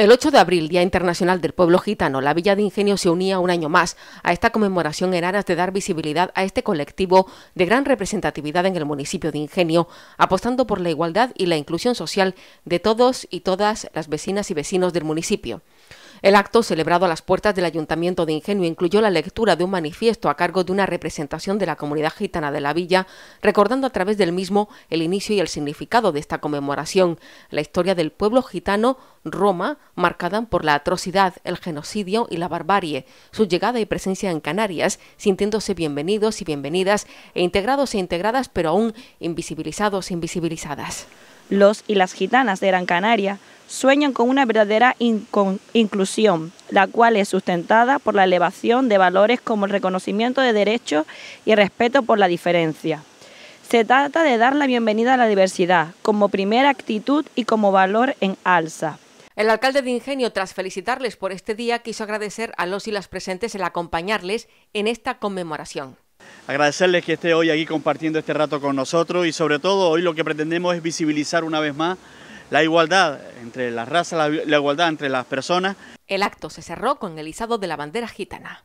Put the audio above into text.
El 8 de abril, Día Internacional del Pueblo Gitano, la Villa de Ingenio se unía un año más a esta conmemoración en aras de dar visibilidad a este colectivo de gran representatividad en el municipio de Ingenio, apostando por la igualdad y la inclusión social de todos y todas las vecinas y vecinos del municipio. El acto, celebrado a las puertas del Ayuntamiento de Ingenio, incluyó la lectura de un manifiesto a cargo de una representación de la comunidad gitana de la villa, recordando a través del mismo el inicio y el significado de esta conmemoración, la historia del pueblo gitano, Roma, marcada por la atrocidad, el genocidio y la barbarie, su llegada y presencia en Canarias, sintiéndose bienvenidos y bienvenidas, e integrados e integradas, pero aún invisibilizados e invisibilizadas. Los y las gitanas de Gran Canaria sueñan con una verdadera inclusión, la cual es sustentada por la elevación de valores como el reconocimiento de derechos y el respeto por la diferencia. Se trata de dar la bienvenida a la diversidad como primera actitud y como valor en alza. El alcalde de Ingenio, tras felicitarles por este día, quiso agradecer a los y las presentes el acompañarles en esta conmemoración. Agradecerles que esté hoy aquí compartiendo este rato con nosotros y sobre todo hoy lo que pretendemos es visibilizar una vez más la igualdad entre las razas, la, igualdad entre las personas. El acto se cerró con el izado de la bandera gitana.